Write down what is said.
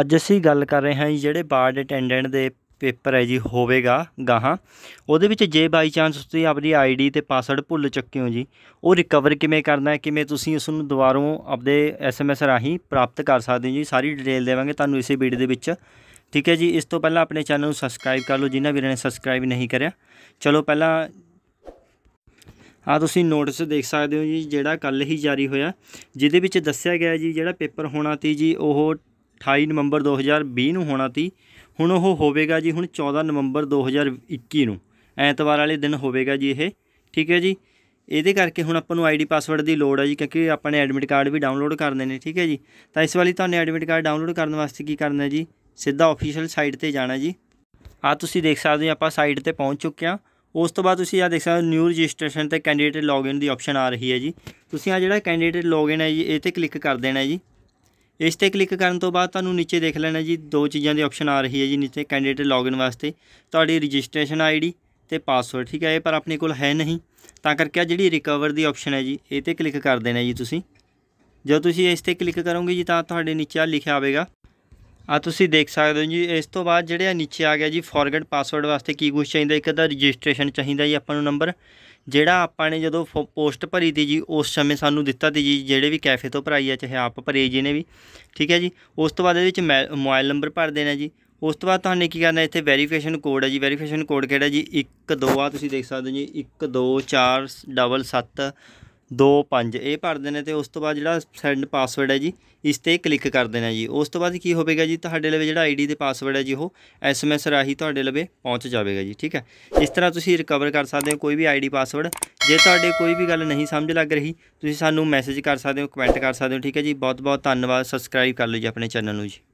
ਅੱਜ ਅਸੀਂ ਗੱਲ ਕਰ ਰਹੇ ਹਾਂ ਜੀ ਜਿਹੜੇ ਬਾਰਡ ਅਟੈਂਡੈਂਟ ਦੇ ਪੇਪਰ ਹੈ ਜੀ ਹੋਵੇਗਾ ਗਾਹਾਂ ਉਹਦੇ ਵਿੱਚ ਜੇ ਬਾਈ ਚਾਂਸ ਤੁਸੀਂ ਆਪਣੀ ਆਈਡੀ ਤੇ ਪਾਸਵਰਡ ਭੁੱਲ ਚੁੱਕੇ ਹੋ ਜੀ ਉਹ ਰਿਕਵਰ ਕਿਵੇਂ ਕਰਨਾ ਹੈ ਕਿਵੇਂ ਤੁਸੀਂ ਉਸ ਨੂੰ ਦੁਬਾਰੋਂ ਆਪਦੇ ਐਸਐਮਐਸ ਰਾਹੀਂ ਪ੍ਰਾਪਤ ਕਰ ਸਕਦੇ ਹੋ ਜੀ ਸਾਰੀ ਡਿਟੇਲ ਦੇਵਾਂਗੇ ਤੁਹਾਨੂੰ ਇਸੇ ਵੀਡੀਓ ਦੇ ਵਿੱਚ ਠੀਕ ਹੈ ਜੀ ਇਸ ਤੋਂ ਪਹਿਲਾਂ ਆਪਣੇ ਚੈਨਲ ਨੂੰ ਸਬਸਕ੍ਰਾਈਬ ਕਰ ਲਓ ਜਿਨ੍ਹਾਂ ਵੀਰਾਂ ਨੇ ਸਬਸਕ੍ਰਾਈਬ ਨਹੀਂ ਕਰਿਆ ਚਲੋ ਪਹਿਲਾਂ ਆ ਤੁਸੀਂ ਨੋਟਿਸ ਦੇਖ ਸਕਦੇ ਹੋ ਜੀ ਜਿਹੜਾ ਕੱਲ ਹੀ ਜਾਰੀ ਹੋਇਆ ਜਿਹਦੇ ਵਿੱਚ ਦੱਸਿਆ ਗਿਆ ਜੀ ਜਿਹੜਾ ਪੇਪਰ ਹੋਣਾ ਸੀ ਜੀ ਉਹ 28 ਨਵੰਬਰ 2020 ਨੂੰ ਹੋਣਾ ਸੀ ਹੁਣ ਉਹ ਹੋਵੇਗਾ ਜੀ ਹੁਣ 14 ਨਵੰਬਰ 2021 ਨੂੰ ਐਤਵਾਰ ਵਾਲੇ ਦਿਨ ਹੋਵੇਗਾ ਜੀ ਇਹ ਠੀਕ ਹੈ ਜੀ ਇਹਦੇ ਕਰਕੇ ਹੁਣ ਆਪਾਂ ਨੂੰ ਆਈਡੀ ਪਾਸਵਰਡ ਦੀ ਲੋੜ ਹੈ ਜੀ ਕਿਉਂਕਿ ਆਪਾਂ ਨੇ ਐਡਮਿਟ ਕਾਰਡ ਵੀ ਡਾਊਨਲੋਡ ਕਰਨੇ ਨੇ ਠੀਕ ਹੈ ਜੀ ਤਾਂ ਇਸ ਵਾਲੀ ਤੁਹਾਨੂੰ ਐਡਮਿਟ ਕਾਰਡ ਡਾਊਨਲੋਡ ਕਰਨ ਵਾਸਤੇ ਕੀ ਕਰਨਾ ਜੀ ਸਿੱਧਾ ਅਫੀਸ਼ੀਅਲ ਸਾਈਟ ਤੇ ਜਾਣਾ ਜੀ ਆ ਤੁਸੀਂ ਦੇਖ ਸਕਦੇ ਹੋ ਆਪਾਂ ਸਾਈਟ ਤੇ ਪਹੁੰਚ ਚੁੱਕੇ ਆ ਉਸ ਤੋਂ ਬਾਅਦ ਤੁਸੀਂ ਆ ਦੇਖ ਸਕਦੇ ਹੋ ਨਿਊ ਰਜਿਸਟ੍ਰੇਸ਼ਨ ਤੇ ਕੈਂਡੀਡੇਟ ਲੌਗਇਨ ਦੀ ਆਪਸ਼ਨ ਆ ਰਹੀ ਹੈ ਜੀ ਤੁਸੀਂ ਆ ਜਿਹੜਾ ਕੈਂਡੀਡੇਟ ਲੌਗਇਨ ਹੈ ਜੀ ਇਹ ਤੇ ਕਲਿੱਕ ਕਰ ਦੇਣਾ ਜੀ ਇਸ ਤੇ ਕਲਿੱਕ ਕਰਨ ਤੋਂ ਬਾਅਦ ਤੁਹਾਨੂੰ ਨੀਚੇ ਦੇਖ ਲੈਣਾ ਜੀ ਦੋ ਚੀਜ਼ਾਂ ਦੇ ਆਪਸ਼ਨ ਆ ਰਹੀ ਹੈ ਜੀ ਨੀਚੇ ਕੈਂਡੀਡੇਟ ਲੌਗਇਨ ਵਾਸਤੇ ਤੁਹਾਡੀ ਰਜਿਸਟ੍ਰੇਸ਼ਨ ਆਈਡੀ ਤੇ ਪਾਸਵਰਡ ਠੀਕ ਹੈ ਇਹ ਪਰ ਆਪਣੇ ਕੋਲ ਹੈ ਨਹੀਂ ਤਾਂ ਕਰਕੇ ਆ ਜਿਹੜੀ ਰਿਕਵਰ ਦੀ ਆਪਸ਼ਨ ਹੈ ਜੀ ਇਹ ਤੇ ਕਲਿੱਕ ਕਰ ਦੇਣਾ ਜੀ ਤੁਸੀਂ ਜਦੋਂ ਤੁਸੀਂ ਇਸ ਤੇ ਕਲਿੱਕ ਕਰੋਗੇ ਜੀ ਤਾਂ ਤੁਹਾਡੇ ਨੀਚੇ ਆ ਲਿਖਿਆ ਆਵੇਗਾ ਆ ਤੁਸੀਂ ਦੇਖ ਸਕਦੇ ਹੋ ਜੀ ਇਸ ਤੋਂ ਬਾਅਦ ਜਿਹੜੇ ਆ ਨੀਚੇ ਆ ਗਿਆ ਜੀ ਫੋਰਗੇਟ ਪਾਸਵਰਡ ਵਾਸਤੇ ਕੀ ਕੁਝ ਚਾਹੀਦਾ ਇੱਕ ਤਾਂ ਰਜਿਸਟ੍ਰੇਸ਼ਨ ਚਾਹੀਦਾ ਜੀ ਆਪਾਂ ਨੂੰ ਨੰਬਰ ਜਿਹੜਾ ਆਪਾਂ ਨੇ ਜਦੋਂ ਪੋਸਟ ਭਰੀ ਤੀ ਜੀ ਉਸ ਸਮੇਂ ਸਾਨੂੰ ਦਿੱਤਾ ਤੀ ਜੀ ਜਿਹੜੇ ਵੀ ਕੈਫੇ ਤੋਂ ਭਰਾਈ ਆ ਚਾਹੇ ਆਪ ਭਰੇ ਜੀ ਨੇ ਵੀ ਠੀਕ ਹੈ ਜੀ ਉਸ ਤੋਂ ਬਾਅਦ ਇਹਦੇ ਵਿੱਚ ਮੋਬਾਈਲ ਨੰਬਰ ਭਰ ਦੇਣਾ ਜੀ ਉਸ ਤੋਂ ਬਾਅਦ ਤੁਹਾਨੂੰ ਕੀ ਕਰਨਾ ਇੱਥੇ ਵੈਰੀਫਿਕੇਸ਼ਨ ਕੋਡ ਹੈ ਜੀ ਵੈਰੀਫਿਕੇਸ਼ਨ ਕੋਡ ਕਿਹੜਾ ਜੀ 1 2 ਆ ਤੁਸੀਂ ਦੇਖ ਸਕਦੇ ਹੋ ਜੀ 1 2 4 7 25 ਇਹ ਭਰ ਦੇਣੇ ਤੇ ਉਸ ਤੋਂ ਬਾਅਦ ਜਿਹੜਾ ਸੈਂਡ ਪਾਸਵਰਡ ਹੈ ਜੀ ਇਸ ਤੇ ਕਲਿੱਕ ਕਰ ਦੇਣਾ ਜੀ ਉਸ ਤੋਂ ਬਾਅਦ ਕੀ ਹੋਵੇਗਾ ਜੀ ਤੁਹਾਡੇ ਲਵੇ ਜਿਹੜਾ ਆਈਡੀ ਦੇ ਪਾਸਵਰਡ ਹੈ ਜੀ ਉਹ ਐਸਐਮਐਸ ਰਾਹੀਂ ਤੁਹਾਡੇ ਲਵੇ ਪਹੁੰਚ ਜਾਵੇਗਾ ਜੀ ਠੀਕ ਹੈ ਇਸ ਤਰ੍ਹਾਂ ਤੁਸੀਂ ਰਿਕਵਰ ਕਰ ਸਕਦੇ ਹੋ ਕੋਈ ਵੀ ਆਈਡੀ ਪਾਸਵਰਡ ਜੇ ਤੁਹਾਡੇ ਕੋਈ ਵੀ ਗੱਲ ਨਹੀਂ ਸਮਝ ਲੱਗ ਰਹੀ ਤੁਸੀਂ ਸਾਨੂੰ ਮੈਸੇਜ ਕਰ ਸਕਦੇ ਹੋ ਕਮੈਂਟ ਕਰ ਸਕਦੇ ਹੋ ਠੀਕ ਹੈ ਜੀ ਬਹੁਤ ਬਹੁਤ ਧੰਨਵਾਦ ਸਬਸਕ੍ਰਾਈਬ ਕਰ ਲਓ ਜੀ ਆਪਣੇ ਚੈਨਲ ਨੂੰ ਜੀ